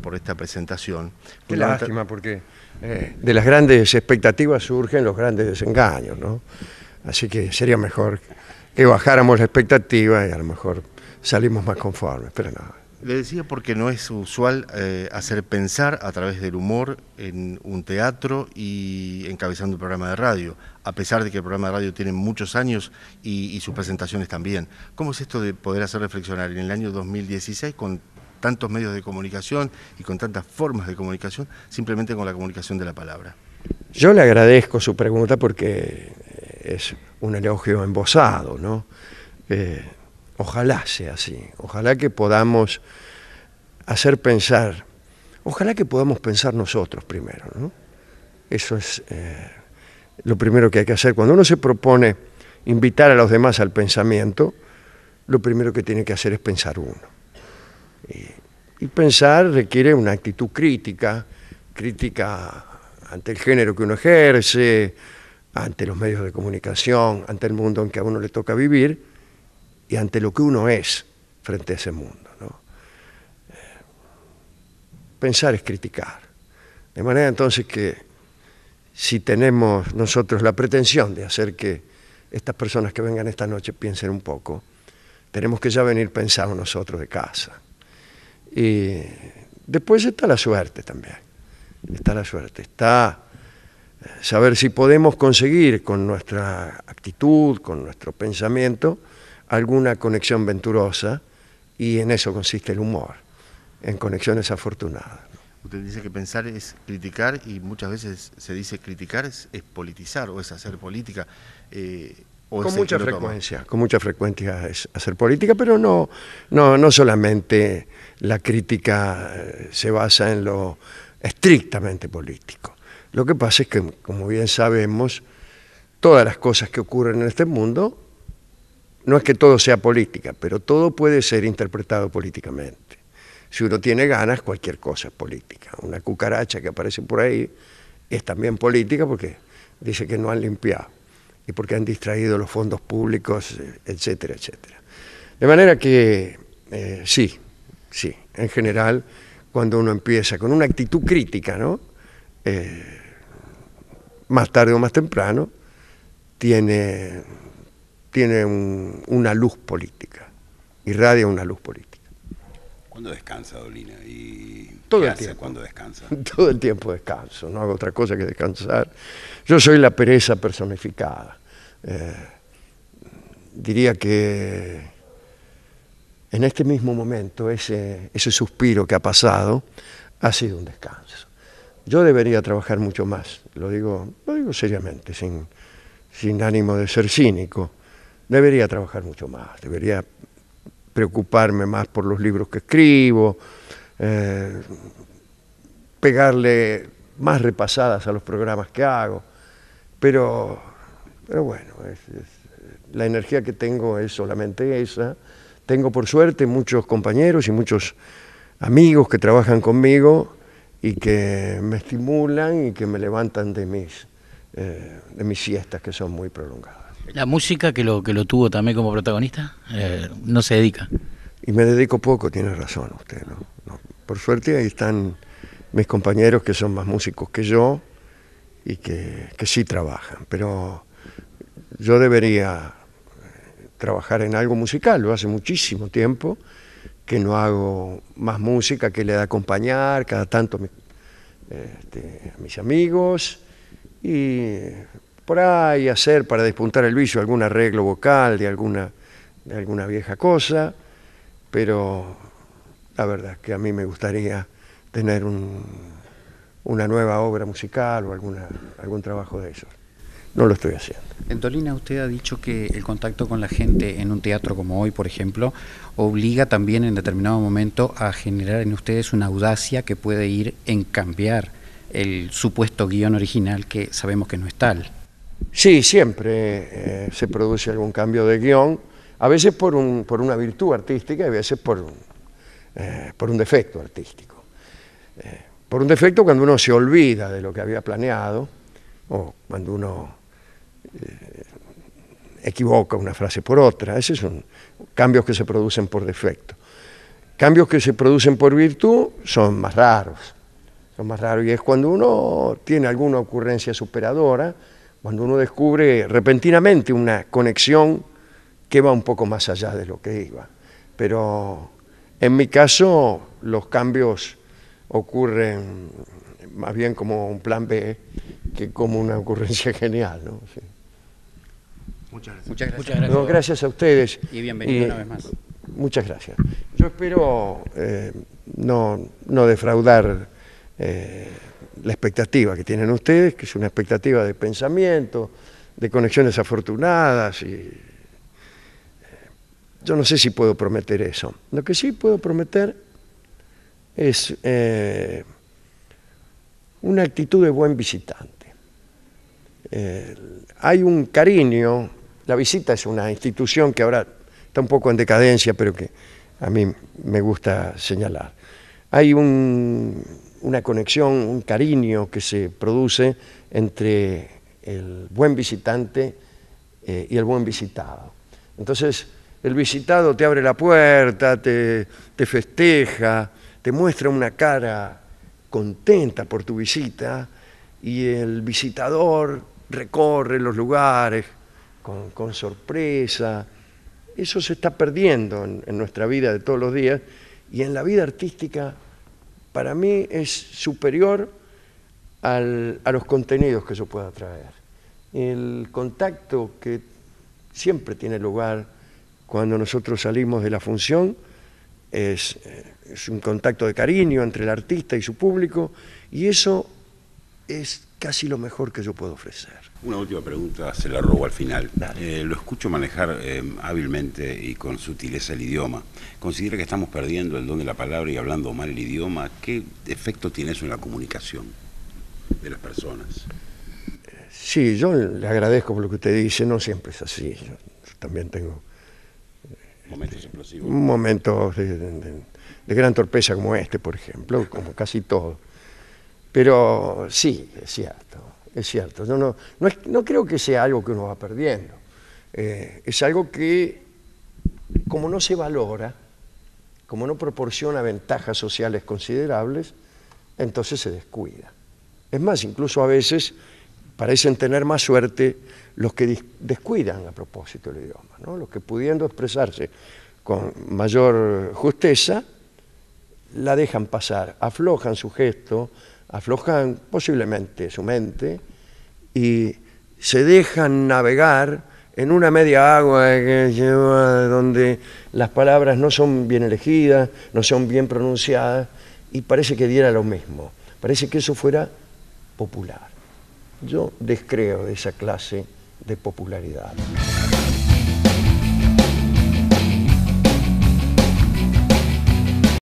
por esta presentación. Qué lástima, porque eh, de las grandes expectativas surgen los grandes desengaños, ¿no? Así que sería mejor que bajáramos la expectativa y a lo mejor salimos más conformes, pero nada Le decía porque no es usual eh, hacer pensar a través del humor en un teatro y encabezando un programa de radio, a pesar de que el programa de radio tiene muchos años y, y sus presentaciones también. ¿Cómo es esto de poder hacer reflexionar en el año 2016 con tantos medios de comunicación y con tantas formas de comunicación, simplemente con la comunicación de la palabra. Yo le agradezco su pregunta porque eh, es un elogio embosado, ¿no? Eh, ojalá sea así, ojalá que podamos hacer pensar, ojalá que podamos pensar nosotros primero, ¿no? Eso es eh, lo primero que hay que hacer. Cuando uno se propone invitar a los demás al pensamiento, lo primero que tiene que hacer es pensar uno. Eh, y pensar requiere una actitud crítica, crítica ante el género que uno ejerce, ante los medios de comunicación, ante el mundo en que a uno le toca vivir y ante lo que uno es frente a ese mundo. Eh, pensar es criticar. De manera entonces que si tenemos nosotros la pretensión de hacer que estas personas que vengan esta noche piensen un poco, tenemos que ya venir pensando nosotros de casa. Y después está la suerte también. Está la suerte. Está eh, saber si podemos conseguir con nuestra actitud, con nuestro pensamiento, alguna conexión venturosa. Y en eso consiste el humor, en conexiones afortunadas. Usted dice que pensar es criticar y muchas veces se dice criticar es, politizar o es hacer política. Eh, con mucha frecuencia, con mucha frecuencia es hacer política, pero no, no, no solamente la crítica eh, se basa en lo estrictamente político. Lo que pasa es que, como bien sabemos, todas las cosas que ocurren en este mundo, no es que todo sea política, pero todo puede ser interpretado políticamente. Si uno tiene ganas, cualquier cosa es política. Una cucaracha que aparece por ahí es también política porque dice que no han limpiado y porque han distraído los fondos públicos, etcétera, etcétera. De manera que eh, sí, sí, en general, cuando uno empieza con una actitud crítica, ¿no? Eh, más tarde o más temprano, tiene, tiene una luz política, irradia una luz política. ¿Cuándo descansa Dolina? ¿Y Todo el tiempo. cuando descansa? Todo el tiempo descanso, no hago otra cosa que descansar. Yo soy la pereza personificada. Eh, diría que en este mismo momento ese, ese suspiro que ha pasado ha sido un descanso. Yo debería trabajar mucho más, lo digo, lo digo seriamente, sin, sin ánimo de ser cínico. Debería trabajar mucho más, debería preocuparme más por los libros que escribo, eh, pegarle más repasadas a los programas que hago. Pero, bueno, la energía que tengo es solamente esa. Tengo por suerte muchos compañeros y muchos amigos que trabajan conmigo y que me estimulan y que me levantan de mis, eh, de mis siestas que son muy prolongadas. ¿La música que lo, que lo tuvo también como protagonista eh, no se dedica? Y me dedico poco, tiene razón usted, ¿no? Por suerte ahí están mis compañeros que son más músicos que yo y que, sí trabajan, pero yo debería eh, trabajar en algo musical, lo hace muchísimo tiempo que no hago más música que le da acompañar cada tanto eh, este, a mis amigos y por ahí hacer para despuntar el vicio algún arreglo vocal de alguna, de alguna vieja cosa, pero la verdad es que a mí me gustaría tener una nueva obra musical o alguna, algún trabajo de eso. No lo estoy haciendo. En usted ha dicho que el contacto con la gente en un teatro como hoy, por ejemplo, obliga también en determinado momento a generar en ustedes una audacia que puede ir en cambiar el supuesto guión original que sabemos que no es tal. Sí, siempre eh, se produce algún cambio de guión, a veces por, una virtud artística y a veces por un, eh, defecto artístico. Eh, por un defecto cuando uno se olvida de lo que había planeado o cuando uno equivoca una frase por otra. Esos son cambios que se producen por defecto. Cambios que se producen por virtud son más raros. Son más raros y es cuando uno tiene alguna ocurrencia superadora, cuando uno descubre repentinamente una conexión que va un poco más allá de lo que iba. Pero en mi caso los cambios ocurren más bien como un plan B que como una ocurrencia genial. Muchas gracias. Muchas gracias. a ustedes. Y bienvenido una vez más. Muchas gracias. Yo espero eh, no, defraudar. Eh, la expectativa que tienen ustedes, que es una expectativa de pensamiento, de conexiones afortunadas. Y... Eh, yo no sé si puedo prometer eso. Lo que sí puedo prometer es eh, una actitud de buen visitante. Eh, hay un cariño, la visita es una institución que ahora está un poco en decadencia, pero que a mí me gusta señalar. Hay un una conexión, un cariño que se produce entre el buen visitante eh, y el buen visitado. Entonces, el visitado te abre la puerta, te, festeja, te muestra una cara contenta por tu visita y el visitador recorre los lugares con, sorpresa. Eso se está perdiendo en nuestra vida de todos los días y en la vida artística para mí es superior a los contenidos que yo pueda traer. El contacto que siempre tiene lugar cuando nosotros salimos de la función es, eh, es un contacto de cariño entre el artista y su público y eso es casi lo mejor que yo puedo ofrecer. Una última pregunta, se la robo al final. Eh, lo escucho manejar em, hábilmente y con sutileza el idioma. ¿Considera que estamos perdiendo el don de la palabra y hablando mal el idioma? ¿Qué efecto tiene eso en la comunicación de las personas? Sí, yo le agradezco por lo que usted dice, no siempre es así. Yo también tengo... Eh, momentos explosivos. Momentos de gran torpeza como este, por ejemplo, como casi todo. Pero sí, es cierto, es cierto. no, creo que sea algo que uno va perdiendo. Eh, es algo que, como no se valora, como no proporciona ventajas sociales considerables, entonces se descuida. Es más, incluso a veces parecen tener más suerte los que descuidan a propósito el idioma, los que pudiendo expresarse con mayor justeza, la dejan pasar, aflojan su gesto, aflojan posiblemente su mente y se dejan navegar en una media agua que donde las palabras no son bien elegidas, no son bien pronunciadas y parece que diera lo mismo, parece que eso fuera popular. Yo descreo de esa clase de popularidad.